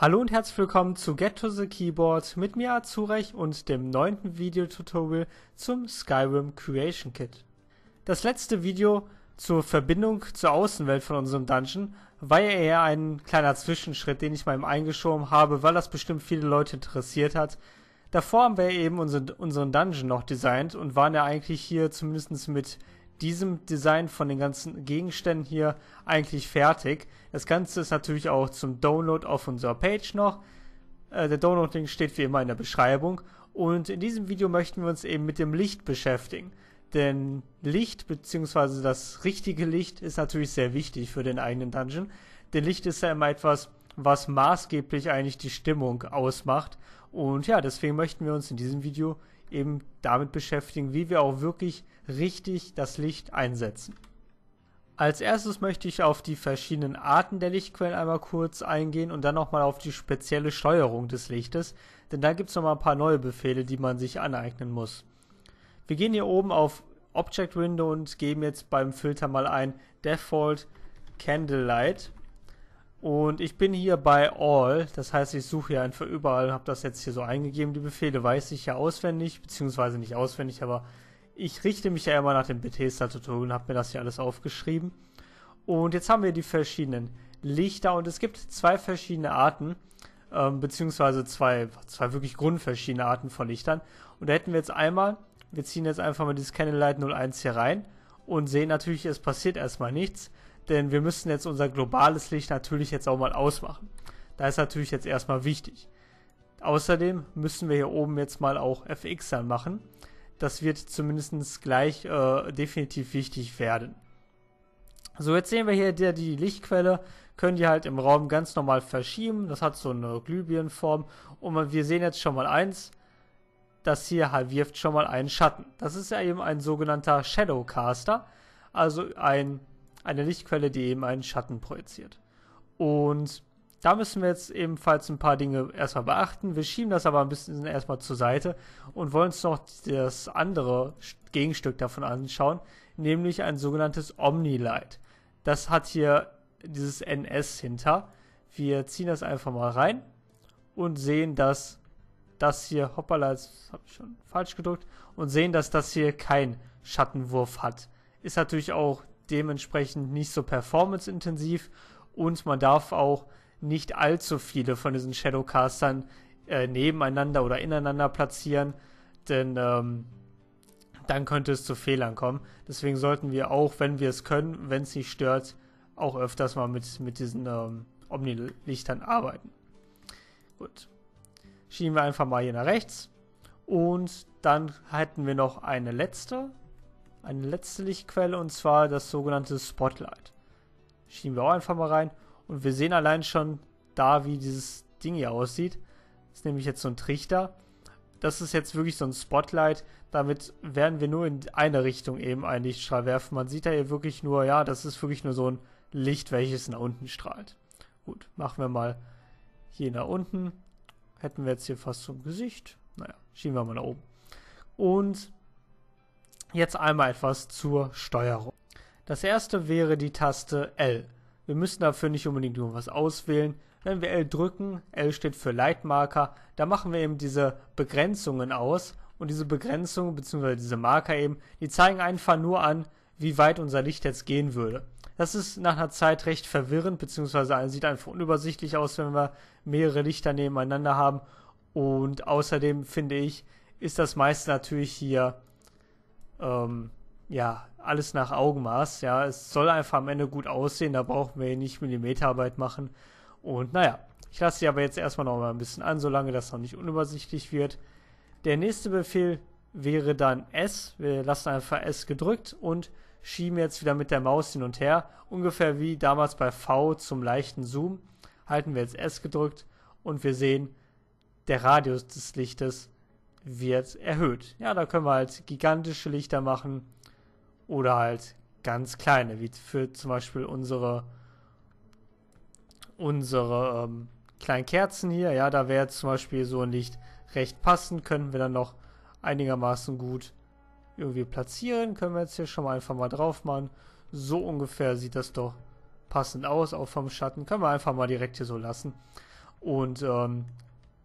Hallo und herzlich willkommen zu Get to the Keyboard mit mir Azurech und dem neunten Videotutorial zum Skyrim Creation Kit. Das letzte Video zur Verbindung zur Außenwelt von unserem Dungeon war ja eher ein kleiner Zwischenschritt, den ich mal eben eingeschoben habe, weil das bestimmt viele Leute interessiert hat. Davor haben wir eben unseren, Dungeon noch designt und waren ja eigentlich hier zumindest mit diesem Design von den ganzen Gegenständen hier eigentlich fertig. Das Ganze ist natürlich auch zum Download auf unserer Page noch. Äh, der Download-Link steht wie immer in der Beschreibung. Und in diesem Video möchten wir uns eben mit dem Licht beschäftigen. Denn Licht bzw. das richtige Licht ist natürlich sehr wichtig für den eigenen Dungeon. Denn Licht ist ja immer etwas, was maßgeblich eigentlich die Stimmung ausmacht. Und ja, deswegen möchten wir uns in diesem Video eben damit beschäftigen, wie wir auch wirklich richtig das Licht einsetzen. Als erstes möchte ich auf die verschiedenen Arten der Lichtquellen einmal kurz eingehen und dann nochmal auf die spezielle Steuerung des Lichtes, denn da gibt es nochmal ein paar neue Befehle, die man sich aneignen muss. Wir gehen hier oben auf Object Window und geben jetzt beim Filter mal ein Default Candlelight und ich bin hier bei all, das heißt, ich suche hier einfach überall, habe das jetzt hier so eingegeben. Die Befehle weiß ich ja auswendig, beziehungsweise nicht auswendig, aber ich richte mich ja immer nach dem Bethesda-Tutorial und habe mir das hier alles aufgeschrieben. Und jetzt haben wir die verschiedenen Lichter und es gibt zwei verschiedene Arten, ähm, beziehungsweise zwei, zwei wirklich grundverschiedene Arten von Lichtern. Und da hätten wir jetzt einmal, wir ziehen jetzt einfach mal dieses Candlelight 01 hier rein und sehen natürlich, es passiert erstmal nichts denn wir müssen jetzt unser globales Licht natürlich jetzt auch mal ausmachen. Da ist natürlich jetzt erstmal wichtig. Außerdem müssen wir hier oben jetzt mal auch FX dann machen. Das wird zumindest gleich äh, definitiv wichtig werden. So, jetzt sehen wir hier die, die Lichtquelle, können die halt im Raum ganz normal verschieben. Das hat so eine Glühbirnenform. Und wir sehen jetzt schon mal eins, das hier halt wirft schon mal einen Schatten. Das ist ja eben ein sogenannter Shadowcaster, also ein eine Lichtquelle, die eben einen Schatten projiziert. Und da müssen wir jetzt ebenfalls ein paar Dinge erstmal beachten. Wir schieben das aber ein bisschen erstmal zur Seite und wollen uns noch das andere Gegenstück davon anschauen, nämlich ein sogenanntes Omni-Light. Das hat hier dieses NS hinter. Wir ziehen das einfach mal rein und sehen, dass das hier, hoppala, jetzt habe ich schon falsch gedrückt, und sehen, dass das hier keinen Schattenwurf hat. Ist natürlich auch dementsprechend nicht so performanceintensiv und man darf auch nicht allzu viele von diesen Shadowcastern äh, nebeneinander oder ineinander platzieren, denn ähm, dann könnte es zu Fehlern kommen. Deswegen sollten wir auch, wenn wir es können, wenn es nicht stört, auch öfters mal mit, mit diesen ähm, Omni-Lichtern arbeiten. Gut. Schieben wir einfach mal hier nach rechts. Und dann hätten wir noch eine letzte eine letzte Lichtquelle und zwar das sogenannte Spotlight. Schieben wir auch einfach mal rein und wir sehen allein schon da, wie dieses Ding hier aussieht. Das ist nämlich jetzt so ein Trichter. Das ist jetzt wirklich so ein Spotlight. Damit werden wir nur in eine Richtung eben einen Lichtstrahl werfen. Man sieht da hier wirklich nur, ja, das ist wirklich nur so ein Licht, welches nach unten strahlt. Gut, machen wir mal hier nach unten. Hätten wir jetzt hier fast zum Gesicht. Naja, schieben wir mal nach oben. Und Jetzt einmal etwas zur Steuerung. Das erste wäre die Taste L. Wir müssen dafür nicht unbedingt irgendwas auswählen. Wenn wir L drücken, L steht für Leitmarker, da machen wir eben diese Begrenzungen aus und diese Begrenzungen bzw. diese Marker eben, die zeigen einfach nur an, wie weit unser Licht jetzt gehen würde. Das ist nach einer Zeit recht verwirrend beziehungsweise sieht einfach unübersichtlich aus, wenn wir mehrere Lichter nebeneinander haben und außerdem finde ich, ist das meiste natürlich hier ähm, ja, alles nach Augenmaß. Ja, es soll einfach am Ende gut aussehen, da brauchen wir nicht Millimeterarbeit machen. Und naja, ich lasse sie aber jetzt erstmal noch mal ein bisschen an, solange das noch nicht unübersichtlich wird. Der nächste Befehl wäre dann S. Wir lassen einfach S gedrückt und schieben jetzt wieder mit der Maus hin und her. Ungefähr wie damals bei V zum leichten Zoom. Halten wir jetzt S gedrückt und wir sehen, der Radius des Lichtes wird erhöht. Ja, da können wir halt gigantische Lichter machen oder halt ganz kleine, wie für zum Beispiel unsere, unsere ähm, kleinen Kerzen hier. Ja, da wäre zum Beispiel so ein Licht recht passend, können wir dann noch einigermaßen gut irgendwie platzieren. Können wir jetzt hier schon mal einfach mal drauf machen. So ungefähr sieht das doch passend aus, auch vom Schatten. Können wir einfach mal direkt hier so lassen. Und ähm,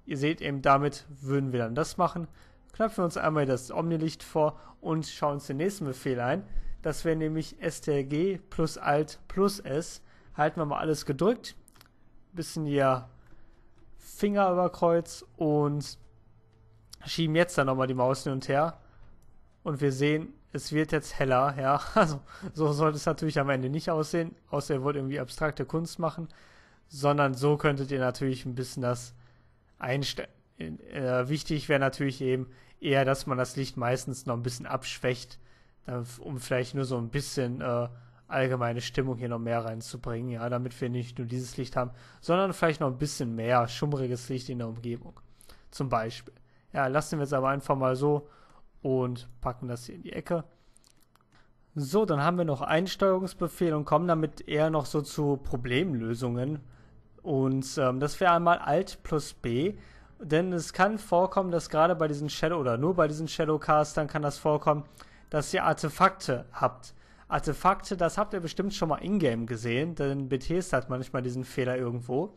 Ihr seht eben, damit würden wir dann das machen. Knöpfen wir uns einmal das Omnilicht vor und schauen uns den nächsten Befehl ein. Das wäre nämlich strg plus alt plus s. Halten wir mal alles gedrückt. Bisschen hier Finger über Kreuz und schieben jetzt dann nochmal die Maus hin und her. Und wir sehen, es wird jetzt heller, ja. Also, so sollte es natürlich am Ende nicht aussehen, außer ihr wollt irgendwie abstrakte Kunst machen, sondern so könntet ihr natürlich ein bisschen das einstellen. Äh, wichtig wäre natürlich eben eher, dass man das Licht meistens noch ein bisschen abschwächt, um vielleicht nur so ein bisschen äh, allgemeine Stimmung hier noch mehr reinzubringen, ja, damit wir nicht nur dieses Licht haben, sondern vielleicht noch ein bisschen mehr schummriges Licht in der Umgebung. Zum Beispiel. Ja, lassen wir es aber einfach mal so und packen das hier in die Ecke. So, dann haben wir noch Einsteuerungsbefehl und kommen damit eher noch so zu Problemlösungen. Und ähm, das wäre einmal Alt plus B, denn es kann vorkommen, dass gerade bei diesen Shadow oder nur bei diesen Shadowcastern kann das vorkommen, dass ihr Artefakte habt. Artefakte, das habt ihr bestimmt schon mal in-game gesehen, denn Bethesda hat manchmal diesen Fehler irgendwo.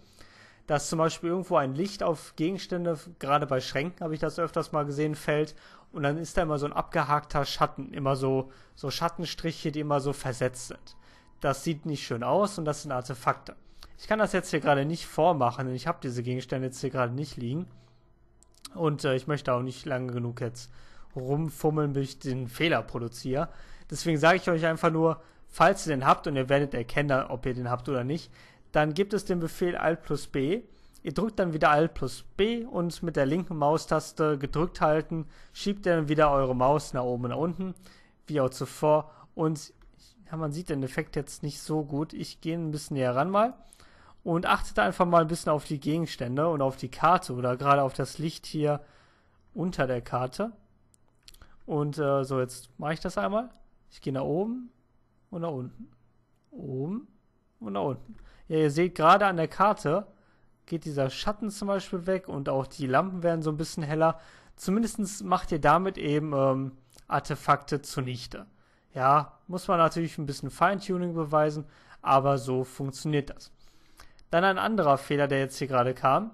Dass zum Beispiel irgendwo ein Licht auf Gegenstände, gerade bei Schränken habe ich das öfters mal gesehen, fällt und dann ist da immer so ein abgehakter Schatten, immer so, so Schattenstriche, die immer so versetzt sind. Das sieht nicht schön aus und das sind Artefakte. Ich kann das jetzt hier gerade nicht vormachen, denn ich habe diese Gegenstände jetzt hier gerade nicht liegen. Und äh, ich möchte auch nicht lange genug jetzt rumfummeln, bis ich den Fehler produziere. Deswegen sage ich euch einfach nur, falls ihr den habt und ihr werdet erkennen, ob ihr den habt oder nicht, dann gibt es den Befehl Alt plus B. Ihr drückt dann wieder Alt plus B und mit der linken Maustaste gedrückt halten, schiebt dann wieder eure Maus nach oben und nach unten, wie auch zuvor. Und ja, man sieht den Effekt jetzt nicht so gut. Ich gehe ein bisschen näher ran mal und achtet einfach mal ein bisschen auf die Gegenstände und auf die Karte oder gerade auf das Licht hier unter der Karte. Und äh, so, jetzt mache ich das einmal. Ich gehe nach oben und nach unten. Oben und nach unten. Ja, ihr seht gerade an der Karte geht dieser Schatten zum Beispiel weg und auch die Lampen werden so ein bisschen heller. Zumindest macht ihr damit eben ähm, Artefakte zunichte. Ja, muss man natürlich ein bisschen Feintuning beweisen, aber so funktioniert das. Dann ein anderer Fehler, der jetzt hier gerade kam.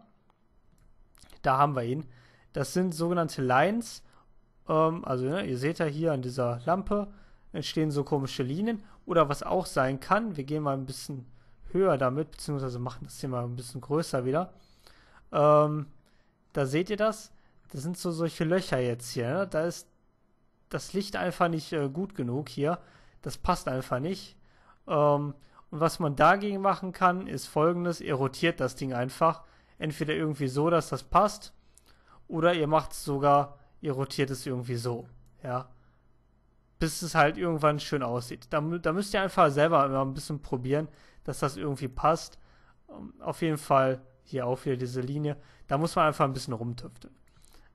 Da haben wir ihn. Das sind sogenannte Lines. Ähm, also ne, ihr seht ja hier an dieser Lampe entstehen so komische Linien. Oder was auch sein kann, wir gehen mal ein bisschen höher damit, beziehungsweise machen das hier mal ein bisschen größer wieder. Ähm, da seht ihr das. Das sind so solche Löcher jetzt hier. Ne? Da ist das Licht einfach nicht äh, gut genug hier. Das passt einfach nicht. Ähm, und was man dagegen machen kann, ist folgendes, ihr rotiert das Ding einfach. Entweder irgendwie so, dass das passt, oder ihr macht es sogar, ihr rotiert es irgendwie so, ja. Bis es halt irgendwann schön aussieht. Da, da müsst ihr einfach selber immer ein bisschen probieren, dass das irgendwie passt. Ähm, auf jeden Fall hier auch wieder diese Linie. Da muss man einfach ein bisschen rumtüfteln.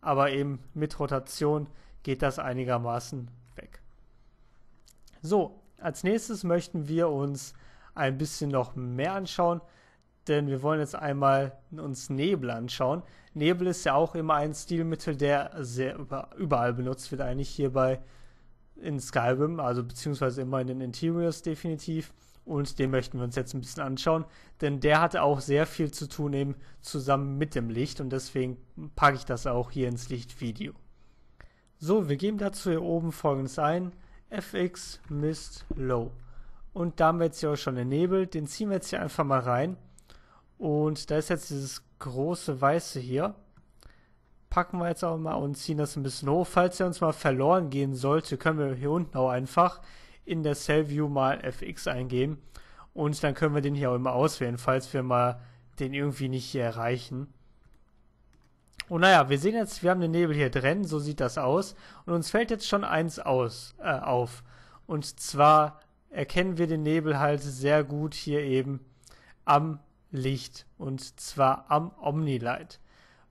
Aber eben mit Rotation geht das einigermaßen weg. So, als nächstes möchten wir uns ein bisschen noch mehr anschauen, denn wir wollen jetzt einmal uns Nebel anschauen. Nebel ist ja auch immer ein Stilmittel, der sehr überall benutzt wird, eigentlich hier bei in Skyrim, also beziehungsweise immer in den Interiors definitiv. Und den möchten wir uns jetzt ein bisschen anschauen, denn der hatte auch sehr viel zu tun eben zusammen mit dem Licht und deswegen packe ich das auch hier ins Lichtvideo. So, wir geben dazu hier oben folgendes ein: fx mist low. Und da haben wir jetzt hier auch schon den Nebel. Den ziehen wir jetzt hier einfach mal rein. Und da ist jetzt dieses große Weiße hier. Packen wir jetzt auch mal und ziehen das ein bisschen hoch. Falls er uns mal verloren gehen sollte, können wir hier unten auch einfach in der Cell View mal FX eingeben. Und dann können wir den hier auch immer auswählen, falls wir mal den irgendwie nicht hier erreichen. Und naja, wir sehen jetzt, wir haben den Nebel hier drin, so sieht das aus. Und uns fällt jetzt schon eins aus, äh, auf. Und zwar erkennen wir den Nebel halt sehr gut hier eben am Licht und zwar am Omnilight.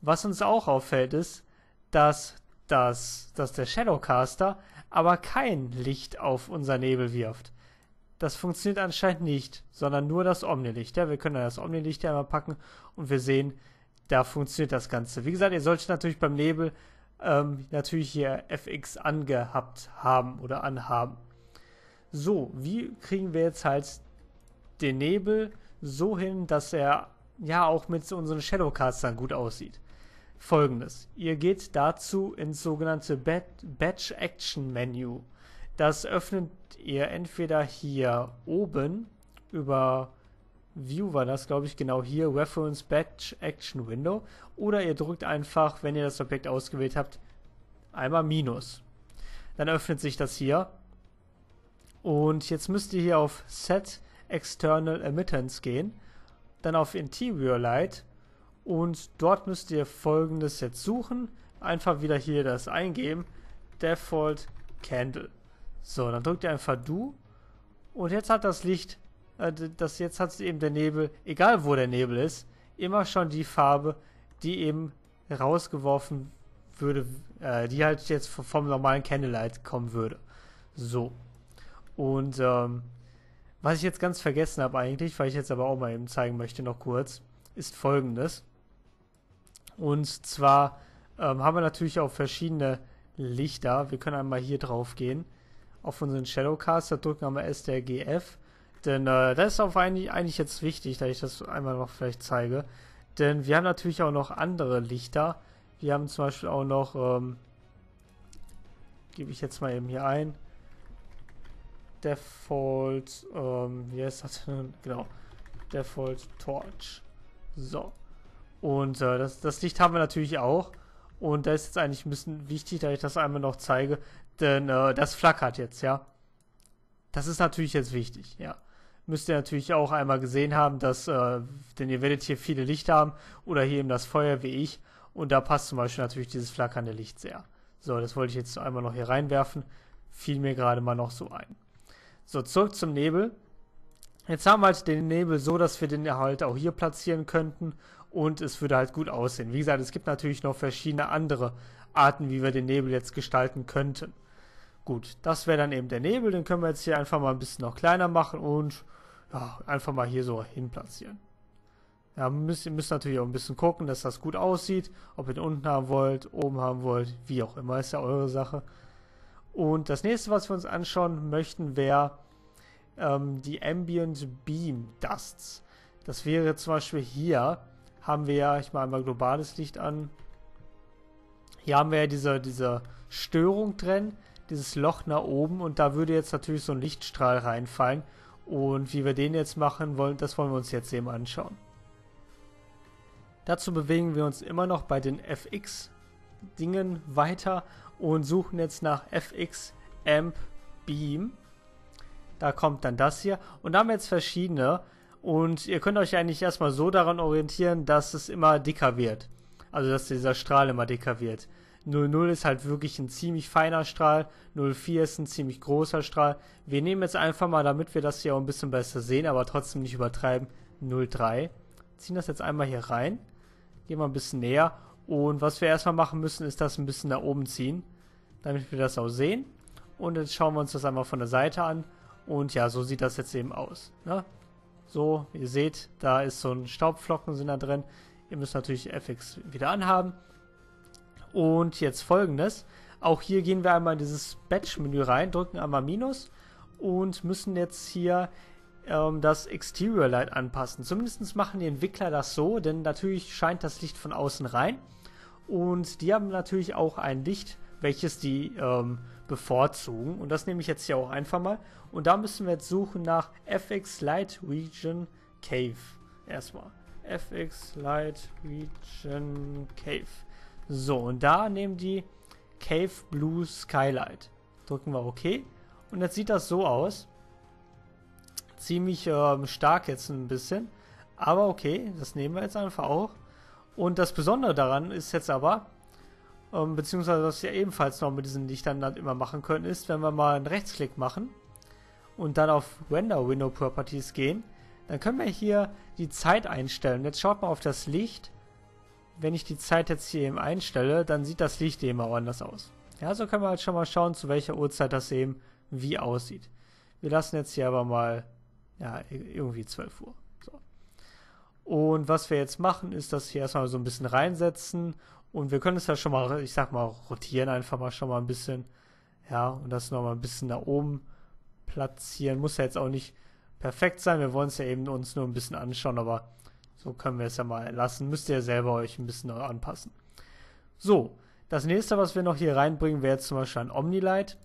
Was uns auch auffällt ist, dass, das, dass der Shadowcaster aber kein Licht auf unser Nebel wirft. Das funktioniert anscheinend nicht, sondern nur das Omnilicht. Ja, wir können das Omnilicht ja einmal packen und wir sehen, da funktioniert das Ganze. Wie gesagt, ihr solltet natürlich beim Nebel ähm, natürlich hier FX angehabt haben oder anhaben so, wie kriegen wir jetzt halt den Nebel so hin, dass er ja auch mit unseren dann gut aussieht. Folgendes. Ihr geht dazu ins sogenannte Bat Batch Action Menu. Das öffnet ihr entweder hier oben über View war das, glaube ich, genau hier, Reference Batch Action Window, oder ihr drückt einfach, wenn ihr das Objekt ausgewählt habt, einmal Minus. Dann öffnet sich das hier und jetzt müsst ihr hier auf Set External Emittance gehen, dann auf Interior Light und dort müsst ihr folgendes jetzt suchen. Einfach wieder hier das eingeben. Default Candle. So, dann drückt ihr einfach Du und jetzt hat das Licht, äh, das, jetzt hat eben der Nebel, egal wo der Nebel ist, immer schon die Farbe, die eben rausgeworfen würde, äh, die halt jetzt vom normalen Candlelight kommen würde. So. Und ähm, was ich jetzt ganz vergessen habe eigentlich, weil ich jetzt aber auch mal eben zeigen möchte noch kurz, ist folgendes. Und zwar ähm, haben wir natürlich auch verschiedene Lichter. Wir können einmal hier drauf gehen. Auf unseren Shadowcaster drücken wir SDRGF. Denn äh, das ist auch eigentlich, eigentlich jetzt wichtig, dass ich das einmal noch vielleicht zeige. Denn wir haben natürlich auch noch andere Lichter. Wir haben zum Beispiel auch noch, ähm, gebe ich jetzt mal eben hier ein, Default, ähm, wie heißt das denn? Genau. Default Torch. So. Und äh, das, das Licht haben wir natürlich auch. Und da ist jetzt eigentlich ein bisschen wichtig, dass ich das einmal noch zeige. Denn äh, das flackert jetzt, ja. Das ist natürlich jetzt wichtig, ja. Müsst ihr natürlich auch einmal gesehen haben, dass, äh, denn ihr werdet hier viele Lichter haben oder hier eben das Feuer wie ich. Und da passt zum Beispiel natürlich dieses flackernde Licht sehr. So, das wollte ich jetzt einmal noch hier reinwerfen. Fiel mir gerade mal noch so ein. So, zurück zum Nebel. Jetzt haben wir halt den Nebel so, dass wir den halt auch hier platzieren könnten und es würde halt gut aussehen. Wie gesagt, es gibt natürlich noch verschiedene andere Arten, wie wir den Nebel jetzt gestalten könnten. Gut, das wäre dann eben der Nebel, den können wir jetzt hier einfach mal ein bisschen noch kleiner machen und ja, einfach mal hier so hin platzieren. Ja, müsst, müsst natürlich auch ein bisschen gucken, dass das gut aussieht, ob ihr den unten haben wollt, oben haben wollt, wie auch immer, ist ja eure Sache. Und das nächste, was wir uns anschauen möchten, wäre ähm, die Ambient Beam Dusts. Das wäre zum Beispiel hier, haben wir ja, ich mache einmal globales Licht an. Hier haben wir ja diese, diese Störung drin, dieses Loch nach oben und da würde jetzt natürlich so ein Lichtstrahl reinfallen. Und wie wir den jetzt machen wollen, das wollen wir uns jetzt eben anschauen. Dazu bewegen wir uns immer noch bei den FX-Dingen weiter und suchen jetzt nach FX Amp Beam. Da kommt dann das hier. Und da haben wir jetzt verschiedene. Und ihr könnt euch eigentlich erstmal so daran orientieren, dass es immer dicker wird. Also dass dieser Strahl immer dicker wird. 00 ist halt wirklich ein ziemlich feiner Strahl, 04 ist ein ziemlich großer Strahl. Wir nehmen jetzt einfach mal, damit wir das hier auch ein bisschen besser sehen, aber trotzdem nicht übertreiben, 03. Ziehen das jetzt einmal hier rein, gehen wir ein bisschen näher und was wir erstmal machen müssen, ist das ein bisschen nach oben ziehen, damit wir das auch sehen. Und jetzt schauen wir uns das einmal von der Seite an. Und ja, so sieht das jetzt eben aus. Ne? So, ihr seht, da ist so ein Staubflocken sind da drin. Ihr müsst natürlich FX wieder anhaben. Und jetzt folgendes. Auch hier gehen wir einmal in dieses Batch-Menü rein, drücken einmal Minus und müssen jetzt hier ähm, das Exterior Light anpassen. Zumindest machen die Entwickler das so, denn natürlich scheint das Licht von außen rein. Und die haben natürlich auch ein Licht, welches die ähm, bevorzugen. Und das nehme ich jetzt hier auch einfach mal. Und da müssen wir jetzt suchen nach FX Light Region Cave. Erstmal. FX Light Region Cave. So, und da nehmen die Cave Blue Skylight. Drücken wir OK. Und jetzt sieht das so aus. Ziemlich ähm, stark jetzt ein bisschen. Aber okay, das nehmen wir jetzt einfach auch. Und das Besondere daran ist jetzt aber, ähm, beziehungsweise was wir ebenfalls noch mit diesen Lichtern dann immer machen können, ist, wenn wir mal einen Rechtsklick machen und dann auf Render Window Properties gehen, dann können wir hier die Zeit einstellen. Jetzt schaut mal auf das Licht. Wenn ich die Zeit jetzt hier eben einstelle, dann sieht das Licht eben auch anders aus. Ja, so können wir halt schon mal schauen, zu welcher Uhrzeit das eben wie aussieht. Wir lassen jetzt hier aber mal, ja, irgendwie 12 Uhr. Und was wir jetzt machen, ist dass wir erstmal so ein bisschen reinsetzen. Und wir können es ja schon mal, ich sag mal, rotieren einfach mal schon mal ein bisschen. Ja, und das nochmal ein bisschen nach oben platzieren. Muss ja jetzt auch nicht perfekt sein. Wir wollen es ja eben uns nur ein bisschen anschauen, aber so können wir es ja mal lassen. Müsst ihr ja selber euch ein bisschen anpassen. So, das nächste, was wir noch hier reinbringen, wäre jetzt zum Beispiel ein Omnilight.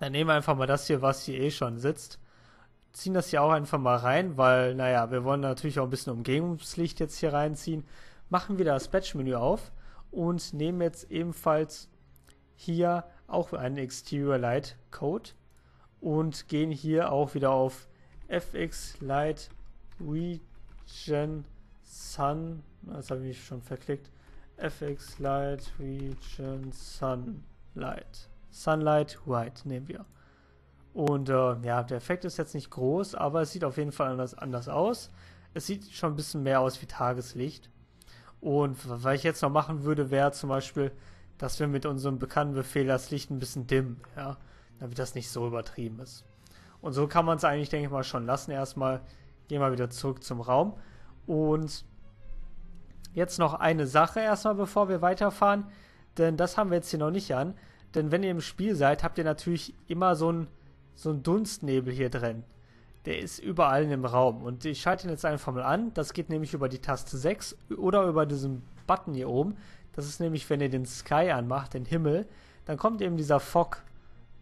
Dann nehmen wir einfach mal das hier, was hier eh schon sitzt ziehen das hier auch einfach mal rein, weil, naja, wir wollen natürlich auch ein bisschen Umgebungslicht jetzt hier reinziehen. Machen wir das Batch-Menü auf und nehmen jetzt ebenfalls hier auch einen Exterior Light Code und gehen hier auch wieder auf FX Light Region Sun. Das habe ich mich schon verklickt. FX Light Region Sunlight. Sunlight White nehmen wir. Und äh, ja, der Effekt ist jetzt nicht groß, aber es sieht auf jeden Fall anders, anders aus. Es sieht schon ein bisschen mehr aus wie Tageslicht. Und was ich jetzt noch machen würde, wäre zum Beispiel, dass wir mit unserem bekannten Befehl das Licht ein bisschen dimmen, ja, damit das nicht so übertrieben ist. Und so kann man es eigentlich, denke ich mal, schon lassen. Erstmal gehen wir wieder zurück zum Raum. Und jetzt noch eine Sache erstmal, bevor wir weiterfahren, denn das haben wir jetzt hier noch nicht an. Denn wenn ihr im Spiel seid, habt ihr natürlich immer so ein, so ein Dunstnebel hier drin. Der ist überall in dem Raum. Und ich schalte ihn jetzt einfach mal an. Das geht nämlich über die Taste 6 oder über diesen Button hier oben. Das ist nämlich, wenn ihr den Sky anmacht, den Himmel, dann kommt eben dieser Fog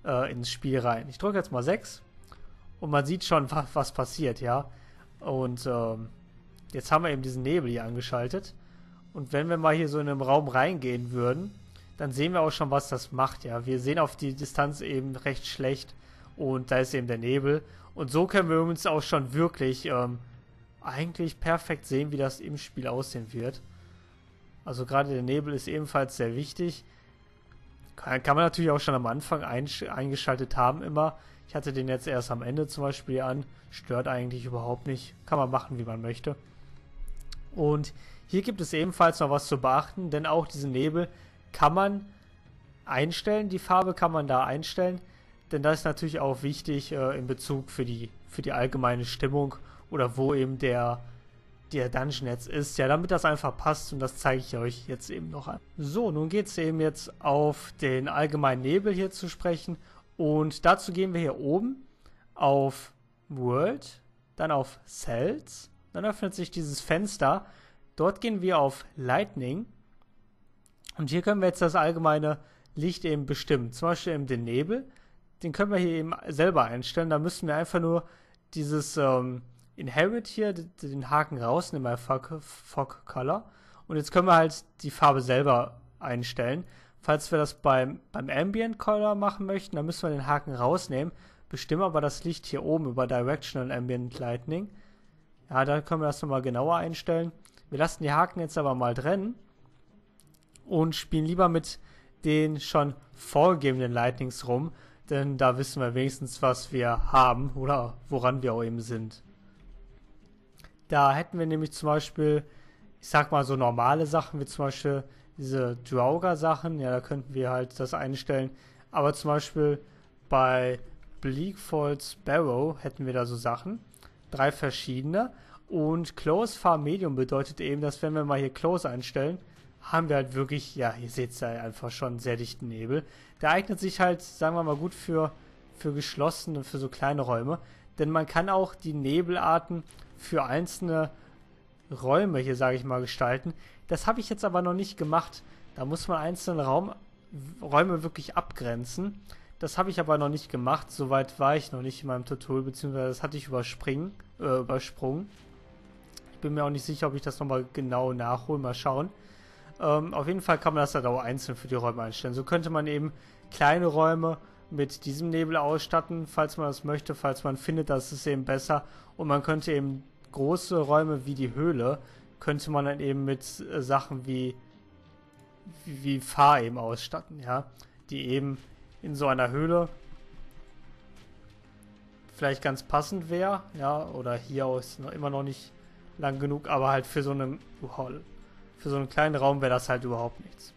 äh, ins Spiel rein. Ich drücke jetzt mal 6 und man sieht schon, was, was passiert, ja. Und ähm, jetzt haben wir eben diesen Nebel hier angeschaltet. Und wenn wir mal hier so in den Raum reingehen würden, dann sehen wir auch schon, was das macht, ja. Wir sehen auf die Distanz eben recht schlecht, und da ist eben der Nebel. Und so können wir uns auch schon wirklich ähm, eigentlich perfekt sehen, wie das im Spiel aussehen wird. Also gerade der Nebel ist ebenfalls sehr wichtig. Kann, kann man natürlich auch schon am Anfang eingeschaltet haben immer. Ich hatte den jetzt erst am Ende zum Beispiel an. Stört eigentlich überhaupt nicht. Kann man machen, wie man möchte. Und hier gibt es ebenfalls noch was zu beachten, denn auch diesen Nebel kann man einstellen. Die Farbe kann man da einstellen. Denn das ist natürlich auch wichtig äh, in Bezug für die, für die allgemeine Stimmung oder wo eben der, der Dungeon jetzt ist. Ja, damit das einfach passt und das zeige ich euch jetzt eben noch an. So, nun geht es eben jetzt auf den allgemeinen Nebel hier zu sprechen. Und dazu gehen wir hier oben auf World, dann auf Cells. Dann öffnet sich dieses Fenster. Dort gehen wir auf Lightning. Und hier können wir jetzt das allgemeine Licht eben bestimmen. Zum Beispiel eben den Nebel den können wir hier eben selber einstellen. Da müssen wir einfach nur dieses ähm, Inherit hier, den Haken rausnehmen bei Fog, Fog Color. Und jetzt können wir halt die Farbe selber einstellen. Falls wir das beim, beim Ambient Color machen möchten, dann müssen wir den Haken rausnehmen. Bestimmen aber das Licht hier oben über Directional Ambient Lightning. Ja, da können wir das nochmal genauer einstellen. Wir lassen die Haken jetzt aber mal drin und spielen lieber mit den schon vorgegebenen Lightnings rum denn da wissen wir wenigstens, was wir haben oder woran wir auch eben sind. Da hätten wir nämlich zum Beispiel, ich sag mal so normale Sachen, wie zum Beispiel diese drauger sachen ja, da könnten wir halt das einstellen. Aber zum Beispiel bei Bleak Falls Barrow hätten wir da so Sachen, drei verschiedene. Und Close Farm Medium bedeutet eben, dass wenn wir mal hier Close einstellen, haben wir halt wirklich, ja, ihr seht es ja einfach schon, sehr dichten Nebel. Der eignet sich halt, sagen wir mal, gut für, für geschlossene, für so kleine Räume. Denn man kann auch die Nebelarten für einzelne Räume hier, sage ich mal, gestalten. Das habe ich jetzt aber noch nicht gemacht. Da muss man einzelne Raum, Räume wirklich abgrenzen. Das habe ich aber noch nicht gemacht. Soweit war ich noch nicht in meinem Tutorial, beziehungsweise das hatte ich überspringen, äh, übersprungen. Ich bin mir auch nicht sicher, ob ich das nochmal genau nachhole. Mal schauen. Ähm, auf jeden Fall kann man das dann auch einzeln für die Räume einstellen. So könnte man eben kleine Räume mit diesem Nebel ausstatten, falls man das möchte, falls man findet, das ist eben besser. Und man könnte eben große Räume wie die Höhle, könnte man dann eben mit äh, Sachen wie, wie, Fahr eben ausstatten, ja. Die eben in so einer Höhle vielleicht ganz passend wäre, ja, oder hier ist noch immer noch nicht lang genug, aber halt für so einen für so einen kleinen Raum wäre das halt überhaupt nichts.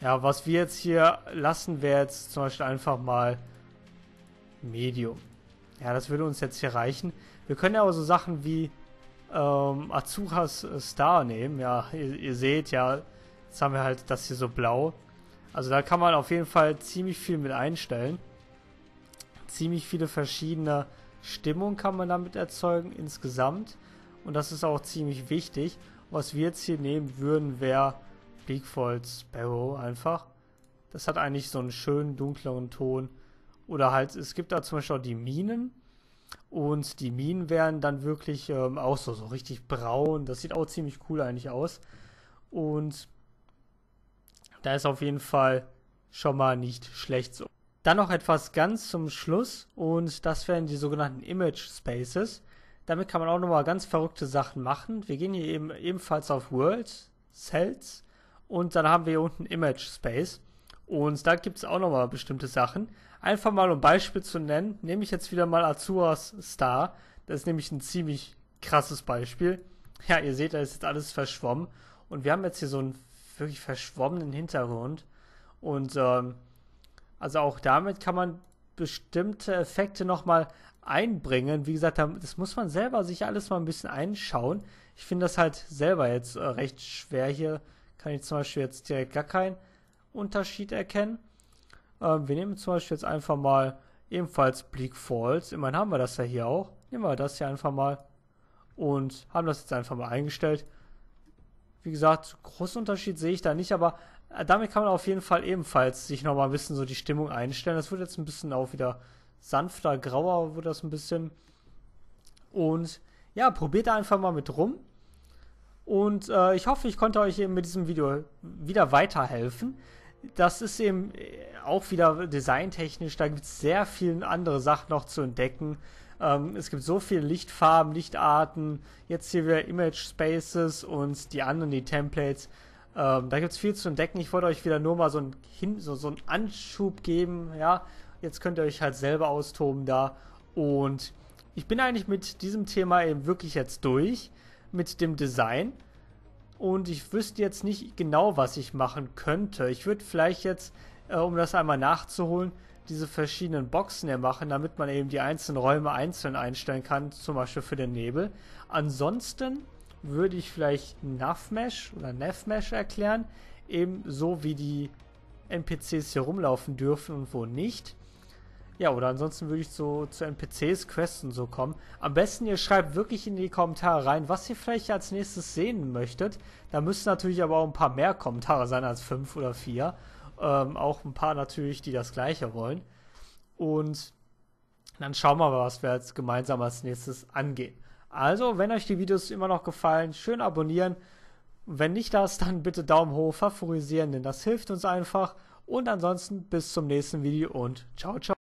Ja, was wir jetzt hier lassen, wäre jetzt zum Beispiel einfach mal Medium. Ja, das würde uns jetzt hier reichen. Wir können ja aber so Sachen wie ähm, Azuras äh, Star nehmen. Ja, ihr, ihr seht ja, jetzt haben wir halt das hier so blau. Also da kann man auf jeden Fall ziemlich viel mit einstellen. Ziemlich viele verschiedene Stimmungen kann man damit erzeugen insgesamt. Und das ist auch ziemlich wichtig. Was wir jetzt hier nehmen würden, wäre Bleakfold Sparrow einfach. Das hat eigentlich so einen schönen dunkleren Ton. Oder halt, es gibt da zum Beispiel auch die Minen. Und die Minen wären dann wirklich ähm, auch so, so richtig braun. Das sieht auch ziemlich cool eigentlich aus. Und da ist auf jeden Fall schon mal nicht schlecht so. Dann noch etwas ganz zum Schluss und das wären die sogenannten Image Spaces. Damit kann man auch nochmal ganz verrückte Sachen machen. Wir gehen hier eben ebenfalls auf World, Cells und dann haben wir hier unten Image Space. Und da gibt es auch nochmal bestimmte Sachen. Einfach mal um Beispiel zu nennen, nehme ich jetzt wieder mal Azuras Star. Das ist nämlich ein ziemlich krasses Beispiel. Ja, ihr seht, da ist jetzt alles verschwommen. Und wir haben jetzt hier so einen wirklich verschwommenen Hintergrund. Und ähm, also auch damit kann man bestimmte Effekte nochmal einbringen. Wie gesagt, das muss man selber sich alles mal ein bisschen einschauen. Ich finde das halt selber jetzt äh, recht schwer. Hier kann ich zum Beispiel jetzt direkt gar keinen Unterschied erkennen. Ähm, wir nehmen zum Beispiel jetzt einfach mal ebenfalls Bleak Falls. Immerhin haben wir das ja hier auch. Nehmen wir das hier einfach mal und haben das jetzt einfach mal eingestellt. Wie gesagt, großen Unterschied sehe ich da nicht, aber äh, damit kann man auf jeden Fall ebenfalls sich nochmal ein bisschen so die Stimmung einstellen. Das wird jetzt ein bisschen auch wieder sanfter grauer wird das ein bisschen. Und ja, probiert einfach mal mit rum. Und äh, ich hoffe, ich konnte euch eben mit diesem Video wieder weiterhelfen. Das ist eben äh, auch wieder designtechnisch, da gibt es sehr viele andere Sachen noch zu entdecken. Ähm, es gibt so viele Lichtfarben, Lichtarten, jetzt hier wieder Image Spaces und die anderen, die Templates. Ähm, da gibt es viel zu entdecken. Ich wollte euch wieder nur mal so einen, Hin so, so einen Anschub geben, ja, Jetzt könnt ihr euch halt selber austoben da. Und ich bin eigentlich mit diesem Thema eben wirklich jetzt durch. Mit dem Design. Und ich wüsste jetzt nicht genau, was ich machen könnte. Ich würde vielleicht jetzt, äh, um das einmal nachzuholen, diese verschiedenen Boxen hier machen, damit man eben die einzelnen Räume einzeln einstellen kann, zum Beispiel für den Nebel. Ansonsten würde ich vielleicht Navmesh oder Navmesh erklären, eben so wie die NPCs hier rumlaufen dürfen und wo nicht. Ja, oder ansonsten würde ich zu, zu NPCs, Quests und so kommen. Am besten ihr schreibt wirklich in die Kommentare rein, was ihr vielleicht als nächstes sehen möchtet. Da müssen natürlich aber auch ein paar mehr Kommentare sein als fünf oder vier. Ähm, auch ein paar natürlich, die das gleiche wollen. Und dann schauen wir mal, was wir jetzt gemeinsam als nächstes angehen. Also, wenn euch die Videos immer noch gefallen, schön abonnieren. Wenn nicht das, dann bitte Daumen hoch, favorisieren, denn das hilft uns einfach. Und ansonsten bis zum nächsten Video und ciao, ciao.